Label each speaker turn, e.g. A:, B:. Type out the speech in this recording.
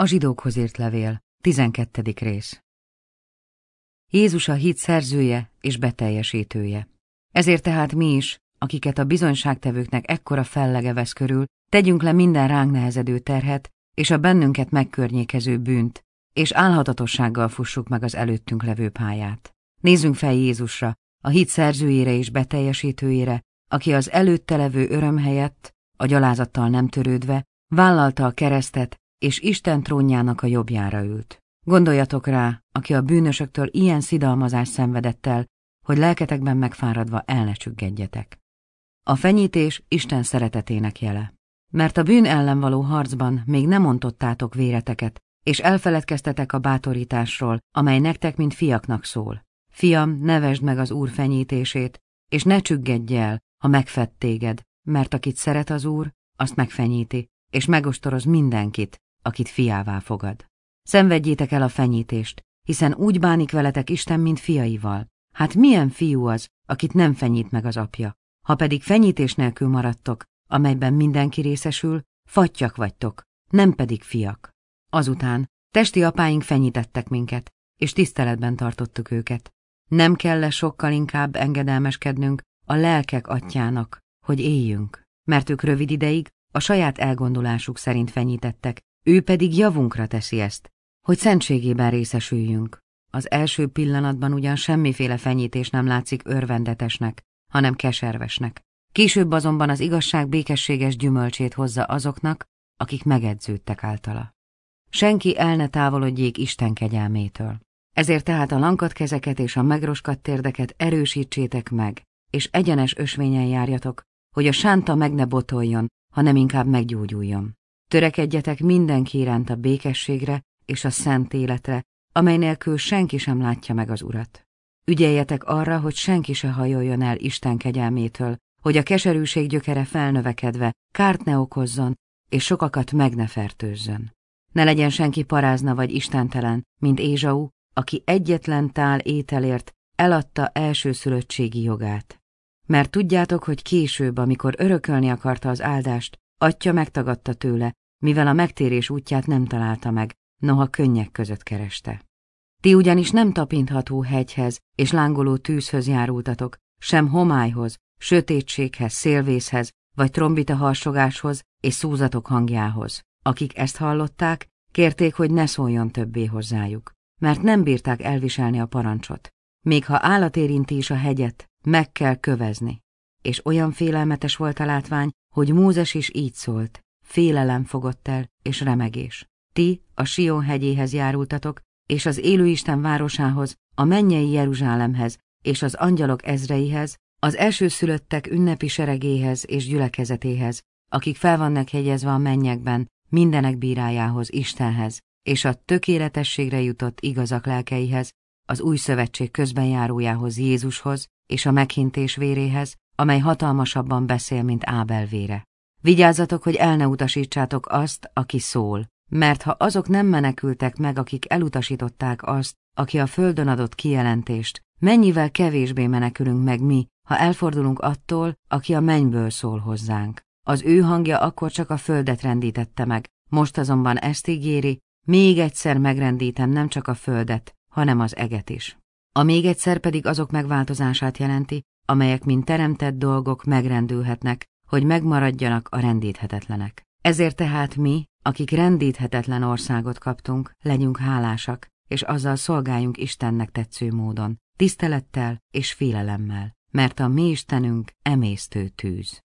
A: A zsidókhoz írt levél, 12. rész. Jézus a hit szerzője és beteljesítője. Ezért tehát mi is, akiket a bizonyságtevőknek ekkora fellege vesz körül, tegyünk le minden ránk nehezedő terhet és a bennünket megkörnyékező bűnt, és álhatatossággal fussuk meg az előttünk levő pályát. Nézzünk fel Jézusra, a hit szerzőjére és beteljesítőjére, aki az előtte levő öröm helyett, a gyalázattal nem törődve, vállalta a keresztet, és Isten trónjának a jobbjára ült. Gondoljatok rá, aki a bűnösöktől ilyen szidalmazást szenvedett el, hogy lelketekben megfáradva el ne csüggedjetek. A fenyítés Isten szeretetének jele. Mert a bűn ellen való harcban még nem ontottátok véreteket, és elfeledkeztetek a bátorításról, amely nektek, mint fiaknak szól. Fiam, nevesd meg az Úr fenyítését, és ne csüggedj el, ha megfett téged, mert akit szeret az Úr, azt megfenyíti, és megostoroz mindenkit, akit fiává fogad. Szenvedjétek el a fenyítést, hiszen úgy bánik veletek Isten, mint fiaival. Hát milyen fiú az, akit nem fenyít meg az apja? Ha pedig fenyítés nélkül maradtok, amelyben mindenki részesül, fattyak vagytok, nem pedig fiak. Azután testi apáink fenyítettek minket, és tiszteletben tartottuk őket. Nem kell -e sokkal inkább engedelmeskednünk a lelkek atyának, hogy éljünk, mert ők rövid ideig a saját elgondolásuk szerint fenyítettek, ő pedig javunkra teszi ezt, hogy szentségében részesüljünk. Az első pillanatban ugyan semmiféle fenyítés nem látszik örvendetesnek, hanem keservesnek. Később azonban az igazság békességes gyümölcsét hozza azoknak, akik megedződtek általa. Senki el ne távolodjék Isten kegyelmétől. Ezért tehát a lankat kezeket és a megroskadt térdeket erősítsétek meg, és egyenes ösvényen járjatok, hogy a sánta meg ne botoljon, hanem inkább meggyógyuljon. Törekedjetek mindenki iránt a békességre és a szent életre, amely nélkül senki sem látja meg az Urat. Ügyeljetek arra, hogy senki se hajoljon el Isten kegyelmétől, hogy a keserűség gyökere felnövekedve kárt ne okozzon, és sokakat meg ne fertőzzön. Ne legyen senki parázna vagy istentelen, mint Ézsau, aki egyetlen tál ételért eladta elsőszülöttségi jogát. Mert tudjátok, hogy később, amikor örökölni akarta az áldást, atya megtagadta tőle, mivel a megtérés útját nem találta meg, noha könnyek között kereste. Ti ugyanis nem tapintható hegyhez és lángoló tűzhöz járultatok, sem homályhoz, sötétséghez, szélvészhez, vagy trombita harsogáshoz és szúzatok hangjához. Akik ezt hallották, kérték, hogy ne szóljon többé hozzájuk, mert nem bírták elviselni a parancsot. Még ha állat érinti is a hegyet, meg kell kövezni. És olyan félelmetes volt a látvány, hogy Mózes is így szólt félelem fogott el, és remegés. Ti a Sion hegyéhez járultatok, és az élőisten városához, a mennyei Jeruzsálemhez, és az angyalok ezreihez, az elsőszülöttek ünnepi seregéhez és gyülekezetéhez, akik fel vannak hegyezve a mennyekben, mindenek bírájához, Istenhez, és a tökéletességre jutott igazak lelkeihez, az új szövetség járójához Jézushoz, és a meghintés véréhez, amely hatalmasabban beszél, mint Ábel vére. Vigyázzatok, hogy el ne utasítsátok azt, aki szól, mert ha azok nem menekültek meg, akik elutasították azt, aki a földön adott kijelentést, mennyivel kevésbé menekülünk meg mi, ha elfordulunk attól, aki a mennyből szól hozzánk. Az ő hangja akkor csak a földet rendítette meg, most azonban ezt ígéri, még egyszer megrendítem nem csak a földet, hanem az eget is. A még egyszer pedig azok megváltozását jelenti, amelyek mint teremtett dolgok megrendülhetnek, hogy megmaradjanak a rendíthetetlenek. Ezért tehát mi, akik rendíthetetlen országot kaptunk, legyünk hálásak, és azzal szolgáljunk Istennek tetsző módon, tisztelettel és félelemmel, mert a mi Istenünk emésztő tűz.